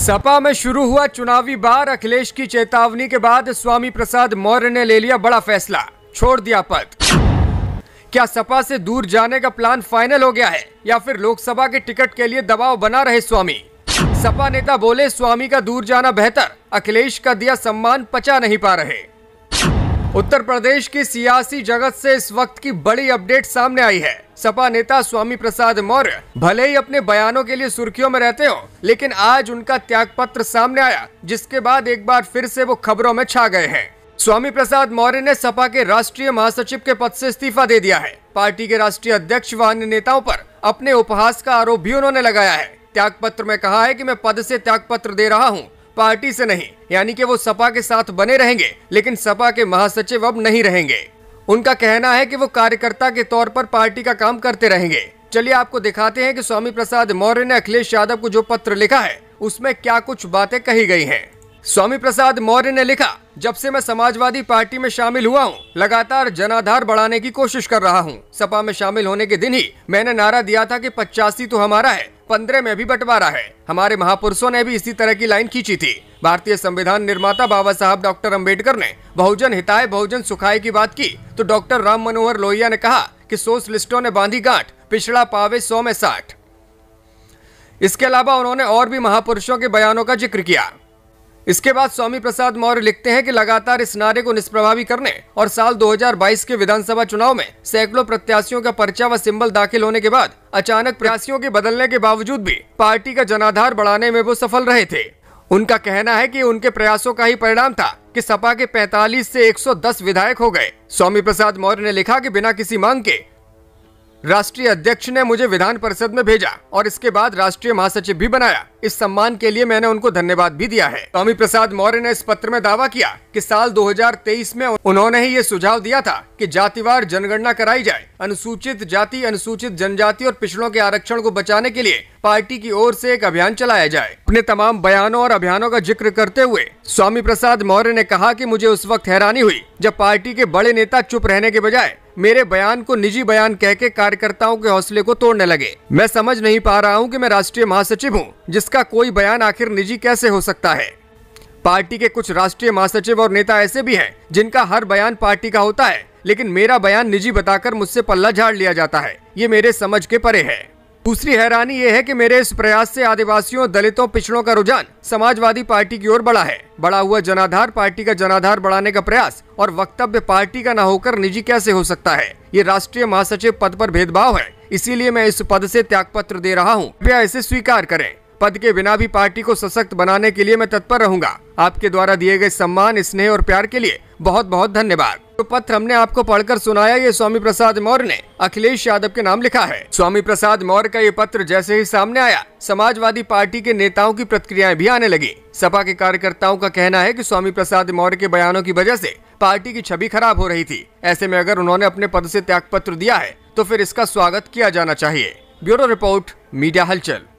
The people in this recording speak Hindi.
सपा में शुरू हुआ चुनावी बार अखिलेश की चेतावनी के बाद स्वामी प्रसाद मौर्य ने ले लिया बड़ा फैसला छोड़ दिया पद क्या सपा से दूर जाने का प्लान फाइनल हो गया है या फिर लोकसभा के टिकट के लिए दबाव बना रहे स्वामी सपा नेता बोले स्वामी का दूर जाना बेहतर अखिलेश का दिया सम्मान पचा नहीं पा रहे उत्तर प्रदेश की सियासी जगत से इस वक्त की बड़ी अपडेट सामने आई है सपा नेता स्वामी प्रसाद मौर्य भले ही अपने बयानों के लिए सुर्खियों में रहते हो लेकिन आज उनका त्याग पत्र सामने आया जिसके बाद एक बार फिर से वो खबरों में छा गए हैं स्वामी प्रसाद मौर्य ने सपा के राष्ट्रीय महासचिव के पद से इस्तीफा दे दिया है पार्टी के राष्ट्रीय अध्यक्ष व अन्य नेताओं पर अपने उपहास का आरोप भी उन्होंने लगाया है त्याग पत्र में कहा है कि मैं पद से त्याग पत्र दे रहा हूं पार्टी से नहीं यानी कि वो सपा के साथ बने रहेंगे लेकिन सपा के महासचिव अब नहीं रहेंगे उनका कहना है कि वो कार्यकर्ता के तौर पर पार्टी का काम करते रहेंगे चलिए आपको दिखाते हैं कि स्वामी प्रसाद मौर्य ने अखिलेश यादव को जो पत्र लिखा है उसमें क्या कुछ बातें कही गई हैं। स्वामी प्रसाद मौर्य ने लिखा जब से मैं समाजवादी पार्टी में शामिल हुआ हूँ लगातार जनाधार बढ़ाने की कोशिश कर रहा हूँ सपा में शामिल होने के दिन ही मैंने नारा दिया था कि पचासी तो हमारा है पंद्रह में भी बंटवारा है हमारे महापुरुषों ने भी इसी तरह की लाइन खींची थी भारतीय संविधान निर्माता बाबा साहब डॉक्टर अम्बेडकर ने बहुजन हिताय बहुजन सुखाय की बात की तो डॉक्टर राम मनोहर लोहिया ने कहा कि सोशलिस्टों ने बांधी गांठ पिछड़ा पावे सौ में साठ इसके अलावा उन्होंने और भी महापुरुषों के बयानों का जिक्र किया इसके बाद स्वामी प्रसाद मौर्य लिखते हैं कि लगातार इस नारे को निष्प्रभावी करने और साल 2022 के विधानसभा चुनाव में सैकड़ों प्रत्याशियों का पर्चा व सिंबल दाखिल होने के बाद अचानक प्रत्याशियों के बदलने के बावजूद भी पार्टी का जनाधार बढ़ाने में वो सफल रहे थे उनका कहना है कि उनके प्रयासों का ही परिणाम था कि सपा के 45 से 110 विधायक हो गए स्वामी प्रसाद मौर्य ने लिखा कि बिना किसी मांग के राष्ट्रीय अध्यक्ष ने मुझे विधान परिषद में भेजा और इसके बाद राष्ट्रीय महासचिव भी बनाया इस सम्मान के लिए मैंने उनको धन्यवाद भी दिया है स्वामी प्रसाद मौर्य ने इस पत्र में दावा किया कि साल 2023 में उन्होंने ही ये सुझाव दिया था कि जातिवार जनगणना कराई जाए अनुसूचित जाति अनुसूचित जनजाति और पिछड़ों के आरक्षण को बचाने के लिए पार्टी की ओर से एक अभियान चलाया जाए अपने तमाम बयानों और अभियानों का जिक्र करते हुए स्वामी प्रसाद मौर्य ने कहा कि मुझे उस वक्त हैरानी हुई जब पार्टी के बड़े नेता चुप रहने के बजाय मेरे बयान को निजी बयान कह के कार्यकर्ताओं के हौसले को तोड़ने लगे मैं समझ नहीं पा रहा हूँ की मैं राष्ट्रीय महासचिव हूँ जिसका कोई बयान आखिर निजी कैसे हो सकता है पार्टी के कुछ राष्ट्रीय महासचिव और नेता ऐसे भी हैं जिनका हर बयान पार्टी का होता है लेकिन मेरा बयान निजी बताकर मुझसे पल्ला झाड़ लिया जाता है ये मेरे समझ के परे है दूसरी हैरानी ये है कि मेरे इस प्रयास से आदिवासियों दलितों पिछड़ों का रुझान समाजवादी पार्टी की ओर बढ़ा है बढ़ा हुआ जनाधार पार्टी का जनाधार बढ़ाने का प्रयास और वक्तव्य पार्टी का न होकर निजी कैसे हो सकता है ये राष्ट्रीय महासचिव पद पर भेदभाव है इसीलिए मैं इस पद से त्यागपत्र दे रहा हूँ कृपया इसे स्वीकार करें पद के बिना भी पार्टी को सशक्त बनाने के लिए मैं तत्पर रहूंगा आपके द्वारा दिए गए सम्मान स्नेह और प्यार के लिए बहुत बहुत धन्यवाद जो पत्र हमने आपको पढ़कर सुनाया ये स्वामी प्रसाद मौर्य ने अखिलेश यादव के नाम लिखा है स्वामी प्रसाद मौर्य का ये पत्र जैसे ही सामने आया समाजवादी पार्टी के नेताओं की प्रतिक्रियाएं भी आने लगी सपा के कार्यकर्ताओं का कहना है कि स्वामी प्रसाद मौर्य के बयानों की वजह से पार्टी की छवि खराब हो रही थी ऐसे में अगर उन्होंने अपने पद से त्याग पत्र दिया है तो फिर इसका स्वागत किया जाना चाहिए ब्यूरो रिपोर्ट मीडिया हलचल